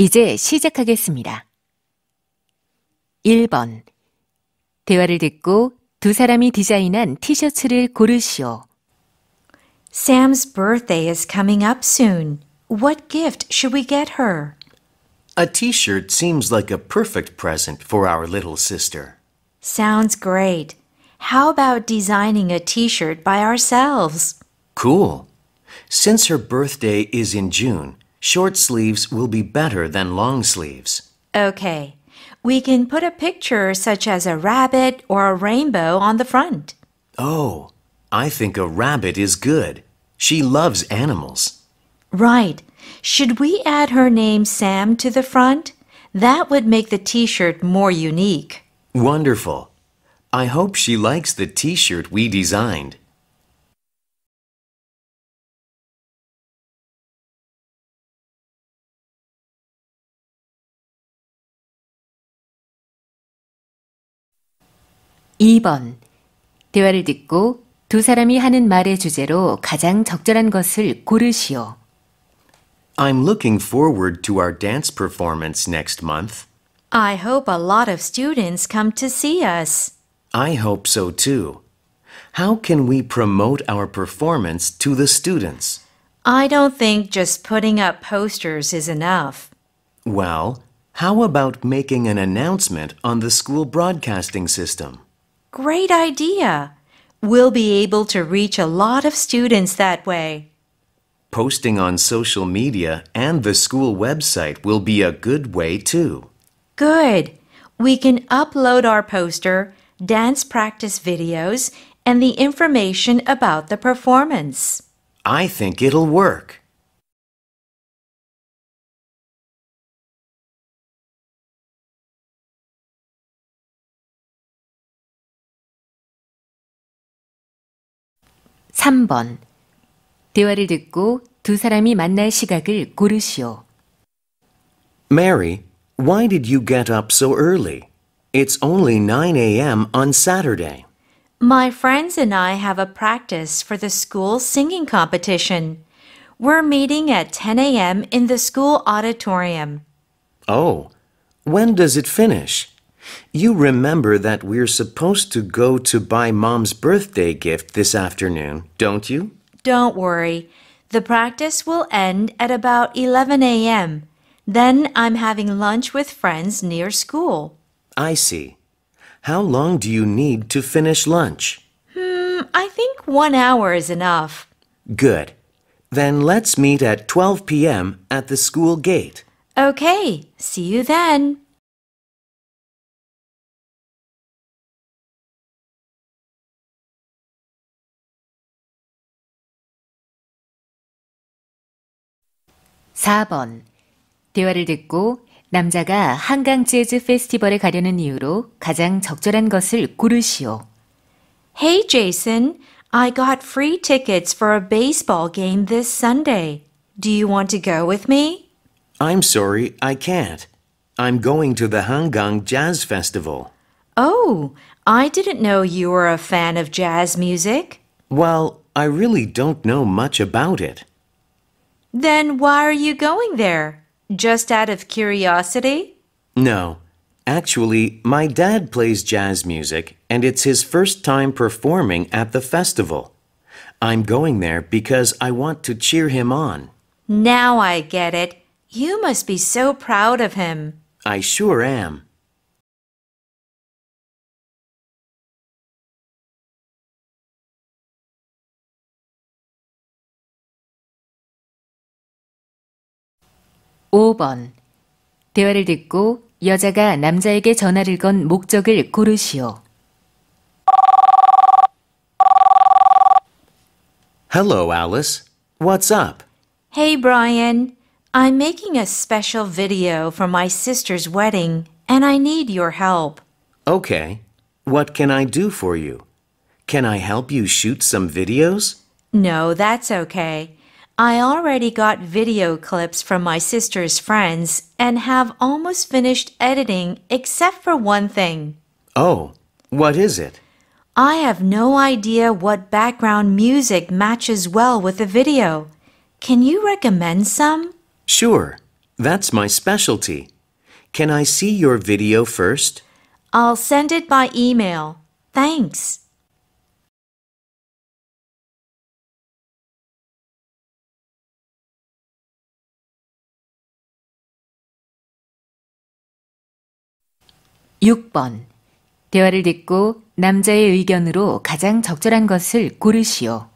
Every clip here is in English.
이제 시작하겠습니다. 1번. 대화를 듣고 두 사람이 디자인한 티셔츠를 고르시오. Sam's birthday is coming up soon. What gift should we get her? A t shirt seems like a perfect present for our little sister. Sounds great. How about designing a t shirt by ourselves? Cool. Since her birthday is in June, Short sleeves will be better than long sleeves. Okay. We can put a picture such as a rabbit or a rainbow on the front. Oh, I think a rabbit is good. She loves animals. Right. Should we add her name Sam to the front? That would make the t-shirt more unique. Wonderful. I hope she likes the t-shirt we designed. 2번. 대화를 듣고 두 사람이 하는 말의 주제로 가장 적절한 것을 고르시오. I'm looking forward to our dance performance next month. I hope a lot of students come to see us. I hope so too. How can we promote our performance to the students? I don't think just putting up posters is enough. Well, how about making an announcement on the school broadcasting system? Great idea! We'll be able to reach a lot of students that way. Posting on social media and the school website will be a good way too. Good! We can upload our poster, dance practice videos, and the information about the performance. I think it'll work. 3번. 대화를 듣고 두 사람이 만날 시각을 고르시오. Mary, why did you get up so early? It's only 9 a.m. on Saturday. My friends and I have a practice for the school singing competition. We're meeting at 10 a.m. in the school auditorium. Oh, when does it finish? You remember that we're supposed to go to buy mom's birthday gift this afternoon, don't you? Don't worry. The practice will end at about 11 a.m. Then I'm having lunch with friends near school. I see. How long do you need to finish lunch? Hmm, I think one hour is enough. Good. Then let's meet at 12 p.m. at the school gate. Okay, see you then. 4번. 대화를 듣고 남자가 한강 재즈 페스티벌에 가려는 이유로 가장 적절한 것을 고르시오. Hey Jason, I got free tickets for a baseball game this Sunday. Do you want to go with me? I'm sorry, I can't. I'm going to the Hangang Jazz Festival. Oh, I didn't know you were a fan of jazz music. Well, I really don't know much about it. Then why are you going there? Just out of curiosity? No. Actually, my dad plays jazz music, and it's his first time performing at the festival. I'm going there because I want to cheer him on. Now I get it. You must be so proud of him. I sure am. 5번. 대화를 듣고 여자가 남자에게 전화를 건 목적을 고르시오. Hello, Alice. What's up? Hey, Brian. I'm making a special video for my sister's wedding, and I need your help. Okay. What can I do for you? Can I help you shoot some videos? No, that's okay. I already got video clips from my sister's friends and have almost finished editing except for one thing. Oh, what is it? I have no idea what background music matches well with the video. Can you recommend some? Sure. That's my specialty. Can I see your video first? I'll send it by email. Thanks. 6번. 대화를 듣고 남자의 의견으로 가장 적절한 것을 고르시오.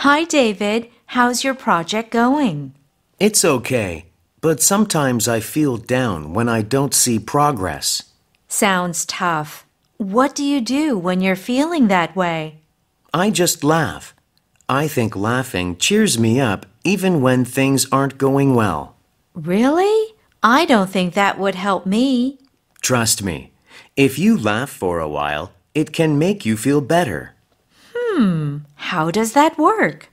Hi David, how's your project going? It's okay, but sometimes I feel down when I don't see progress. Sounds tough. What do you do when you're feeling that way? I just laugh. I think laughing cheers me up even when things aren't going well. Really? I don't think that would help me. Trust me, if you laugh for a while, it can make you feel better. Hmm, how does that work?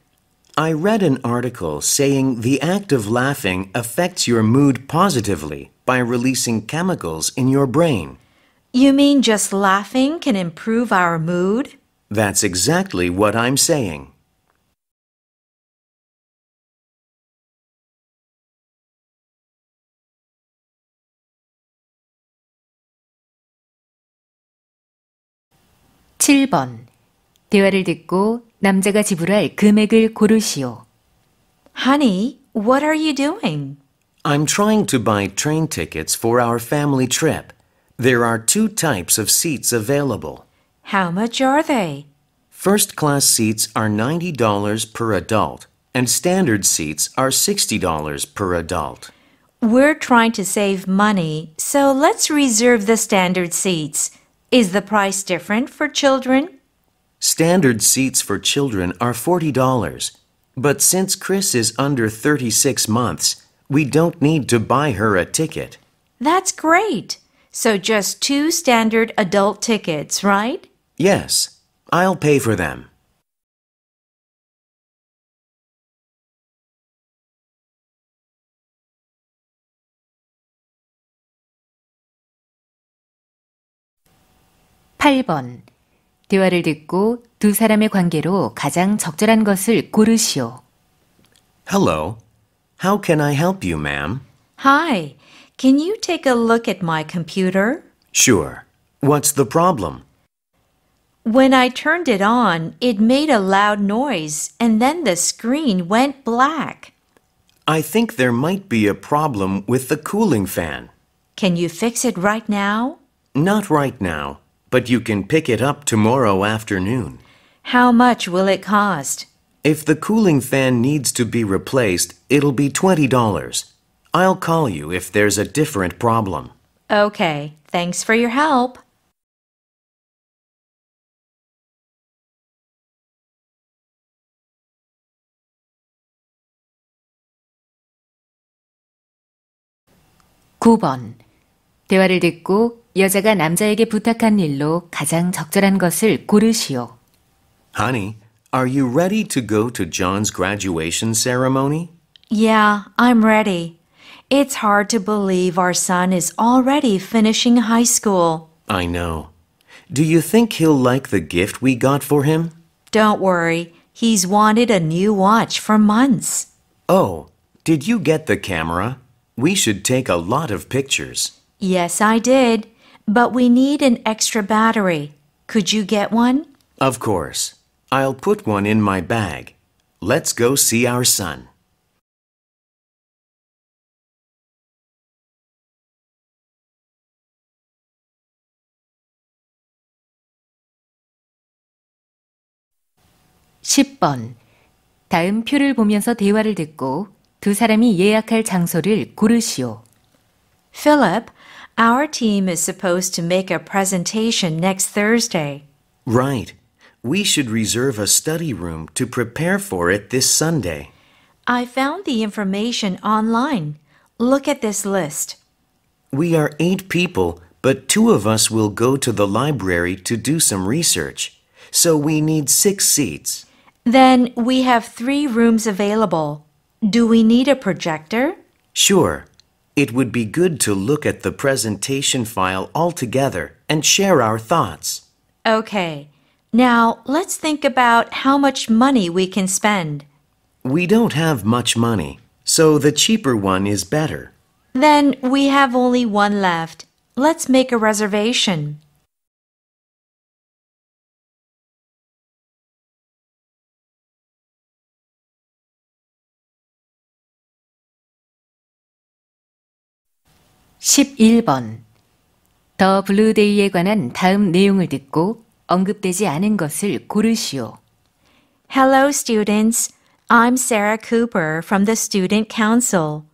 I read an article saying the act of laughing affects your mood positively by releasing chemicals in your brain. You mean just laughing can improve our mood? That's exactly what I'm saying. 7번. 대화를 듣고 남자가 지불할 금액을 고르시오. Honey, what are you doing? I'm trying to buy train tickets for our family trip. There are two types of seats available. How much are they? First class seats are $90 per adult, and standard seats are $60 per adult. We're trying to save money, so let's reserve the standard seats. Is the price different for children? Standard seats for children are $40, but since Chris is under 36 months, we don't need to buy her a ticket. That's great. So just two standard adult tickets, right? Yes. I'll pay for them. 8번. 대화를 듣고 두 사람의 관계로 가장 적절한 것을 고르시오. Hello. How can I help you, ma'am? Hi. Can you take a look at my computer? Sure. What's the problem? When I turned it on, it made a loud noise and then the screen went black. I think there might be a problem with the cooling fan. Can you fix it right now? Not right now but you can pick it up tomorrow afternoon. How much will it cost? If the cooling fan needs to be replaced, it'll be $20. I'll call you if there's a different problem. Okay, thanks for your help. (9번) 대화를 듣고 여자가 남자에게 부탁한 일로 가장 적절한 것을 고르시오. Honey, are you ready to go to John's graduation ceremony? Yeah, I'm ready. It's hard to believe our son is already finishing high school. I know. Do you think he'll like the gift we got for him? Don't worry. He's wanted a new watch for months. Oh, did you get the camera? We should take a lot of pictures. Yes, I did. But we need an extra battery. Could you get one? Of course. I'll put one in my bag. Let's go see our son. (10번) 다음 표를 보면서 대화를 듣고 두 사람이 예약할 장소를 고르시오. Philip, our team is supposed to make a presentation next Thursday. Right. We should reserve a study room to prepare for it this Sunday. I found the information online. Look at this list. We are eight people, but two of us will go to the library to do some research. So we need six seats. Then we have three rooms available. Do we need a projector? Sure. It would be good to look at the presentation file altogether and share our thoughts. Okay. Now, let's think about how much money we can spend. We don't have much money, so the cheaper one is better. Then we have only one left. Let's make a reservation. 11번 더 블루데이에 관한 다음 내용을 듣고 언급되지 않은 것을 고르시오. Hello students. I'm Sarah Cooper from the Student Council.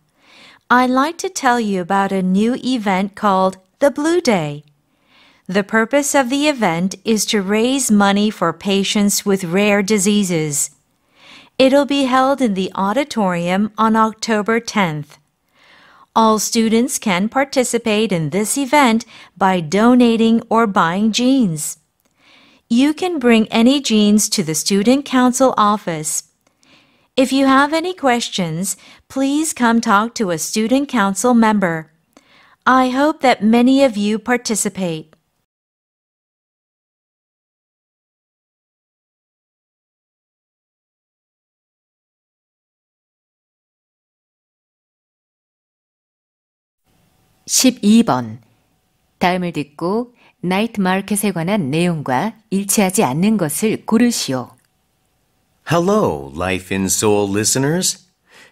I'd like to tell you about a new event called the Blue Day. The purpose of the event is to raise money for patients with rare diseases. It'll be held in the auditorium on October 10th. All students can participate in this event by donating or buying jeans. You can bring any jeans to the Student Council office. If you have any questions, please come talk to a Student Council member. I hope that many of you participate. 12번. 다음을 듣고 나이트 마켓에 관한 내용과 일치하지 않는 것을 고르시오. Hello, Life in Seoul listeners.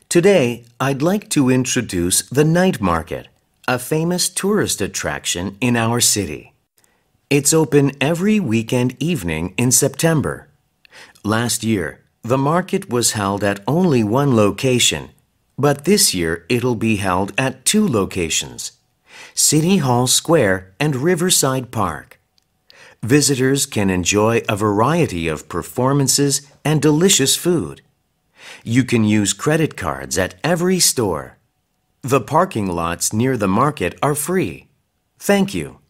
Today, I'd like to introduce the night market, a famous tourist attraction in our city. It's open every weekend evening in September. Last year, the market was held at only one location, but this year it'll be held at two locations. City Hall Square, and Riverside Park. Visitors can enjoy a variety of performances and delicious food. You can use credit cards at every store. The parking lots near the market are free. Thank you.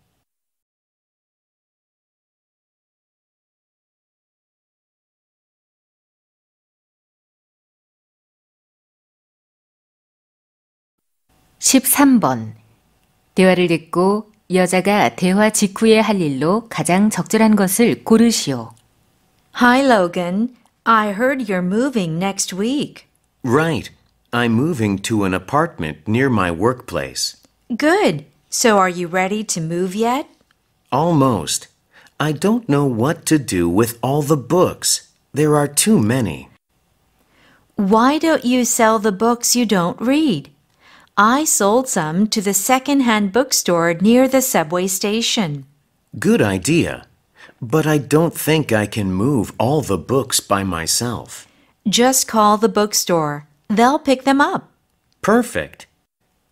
(13번) 대화를 듣고 여자가 대화 직후에 할 일로 가장 적절한 것을 고르시오. Hi, Logan. I heard you're moving next week. Right. I'm moving to an apartment near my workplace. Good. So are you ready to move yet? Almost. I don't know what to do with all the books. There are too many. Why don't you sell the books you don't read? I sold some to the second-hand bookstore near the subway station. Good idea. But I don't think I can move all the books by myself. Just call the bookstore. They'll pick them up. Perfect.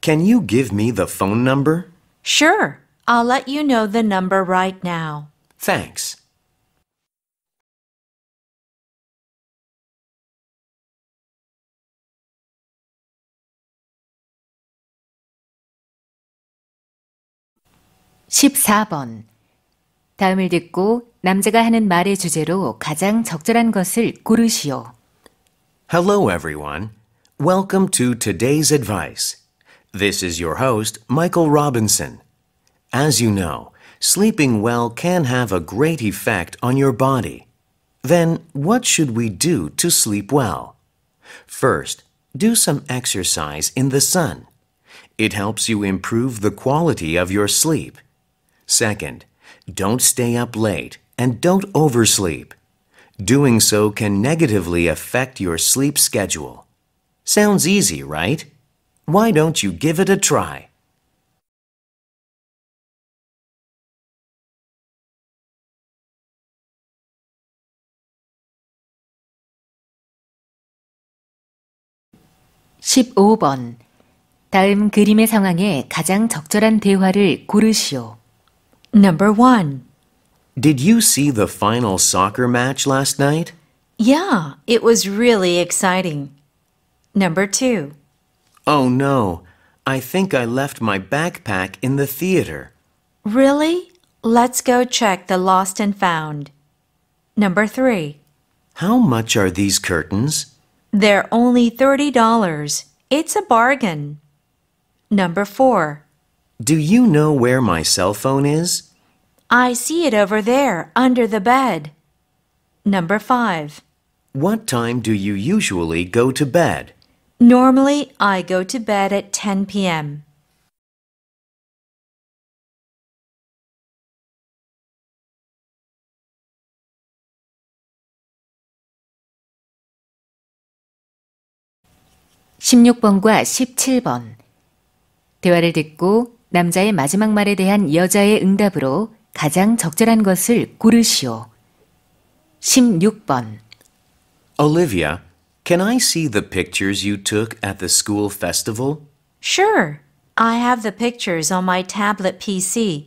Can you give me the phone number? Sure. I'll let you know the number right now. Thanks. 14번. 다음을 듣고 남자가 하는 말의 주제로 가장 적절한 것을 고르시오. Hello, everyone. Welcome to today's advice. This is your host, Michael Robinson. As you know, sleeping well can have a great effect on your body. Then, what should we do to sleep well? First, do some exercise in the sun. It helps you improve the quality of your sleep. Second, don't stay up late and don't oversleep. Doing so can negatively affect your sleep schedule. Sounds easy, right? Why don't you give it a try? (15번) 다음 그림의 상황에 가장 적절한 대화를 고르시오. Number one. Did you see the final soccer match last night? Yeah, it was really exciting. Number two. Oh no, I think I left my backpack in the theater. Really? Let's go check the lost and found. Number three. How much are these curtains? They're only $30. It's a bargain. Number four. Do you know where my cell phone is? I see it over there, under the bed. Number five. What time do you usually go to bed? Normally, I go to bed at 10 p.m. 대화를 듣고 남자의 마지막 말에 대한 여자의 응답으로 가장 적절한 것을 고르시오. 16번. Olivia, can I see the pictures you took at the school festival? Sure. I have the pictures on my tablet PC.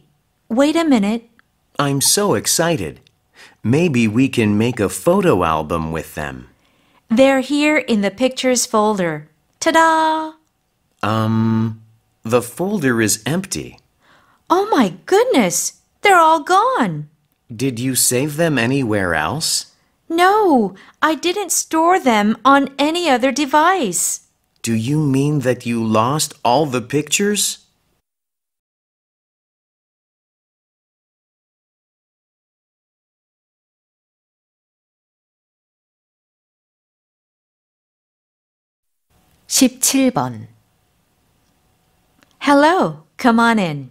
Wait a minute. I'm so excited. Maybe we can make a photo album with them. They're here in the pictures folder. Ta da! Um. The folder is empty. Oh my goodness! They're all gone! Did you save them anywhere else? No, I didn't store them on any other device. Do you mean that you lost all the pictures? (17번) Hello, come on in.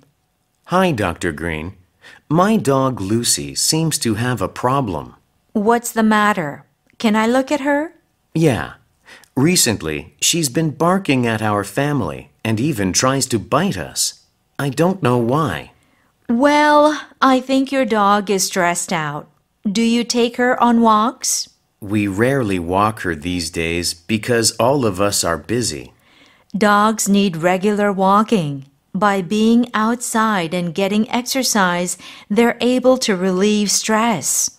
Hi, Dr. Green. My dog Lucy seems to have a problem. What's the matter? Can I look at her? Yeah. Recently, she's been barking at our family and even tries to bite us. I don't know why. Well, I think your dog is stressed out. Do you take her on walks? We rarely walk her these days because all of us are busy. Dogs need regular walking. By being outside and getting exercise, they're able to relieve stress.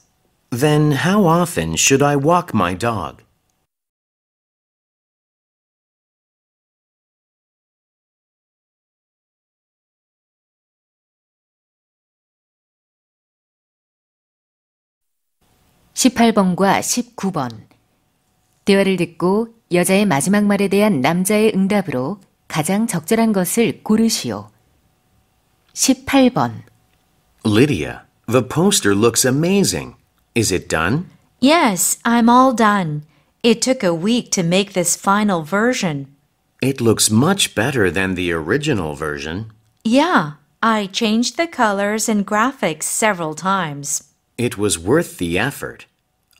Then how often should I walk my dog? 대화를 듣고 여자의 마지막 말에 대한 남자의 응답으로 가장 적절한 것을 고르시오. 18번. Lydia, the poster looks amazing. Is it done? Yes, I'm all done. It took a week to make this final version. It looks much better than the original version. Yeah, I changed the colors and graphics several times. It was worth the effort.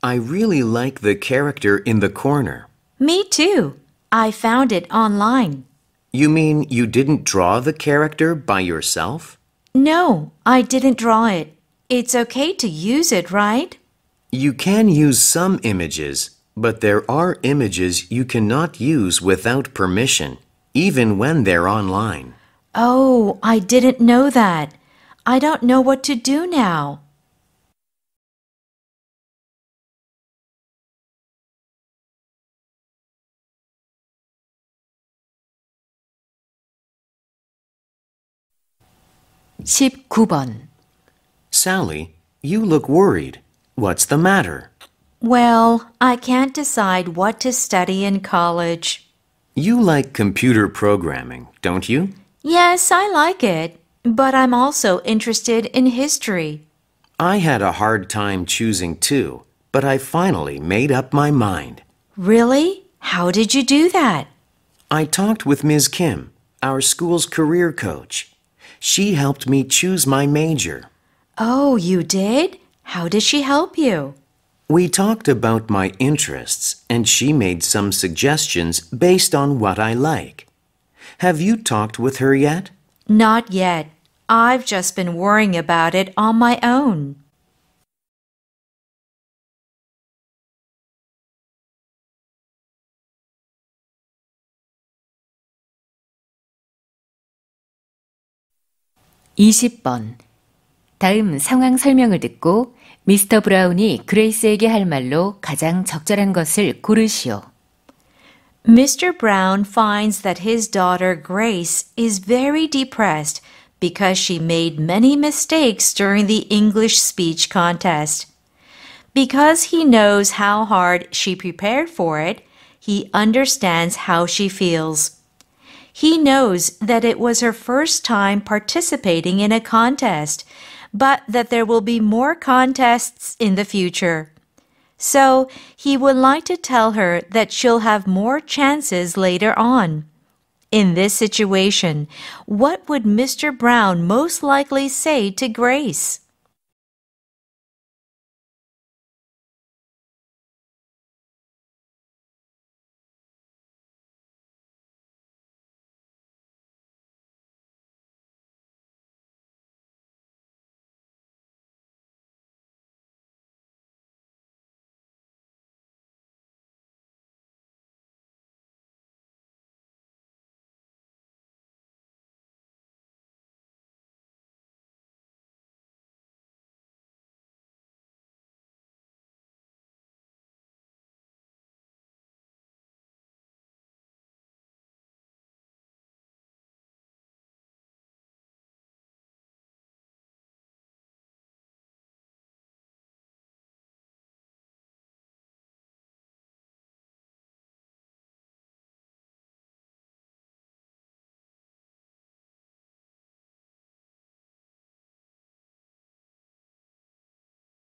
I really like the character in the corner. Me too. I found it online. You mean you didn't draw the character by yourself? No, I didn't draw it. It's okay to use it, right? You can use some images, but there are images you cannot use without permission, even when they're online. Oh, I didn't know that. I don't know what to do now. 19번 Sally, you look worried. What's the matter? Well, I can't decide what to study in college. You like computer programming, don't you? Yes, I like it, but I'm also interested in history. I had a hard time choosing too, but I finally made up my mind. Really? How did you do that? I talked with Ms. Kim, our school's career coach. She helped me choose my major. Oh, you did? How did she help you? We talked about my interests, and she made some suggestions based on what I like. Have you talked with her yet? Not yet. I've just been worrying about it on my own. 20번. 다음 상황 설명을 듣고 미스터 브라운이 그레이스에게 할 말로 가장 적절한 것을 고르시오. Mr. Brown finds that his daughter Grace is very depressed because she made many mistakes during the English speech contest. Because he knows how hard she prepared for it, he understands how she feels. He knows that it was her first time participating in a contest, but that there will be more contests in the future. So he would like to tell her that she'll have more chances later on. In this situation, what would Mr. Brown most likely say to Grace?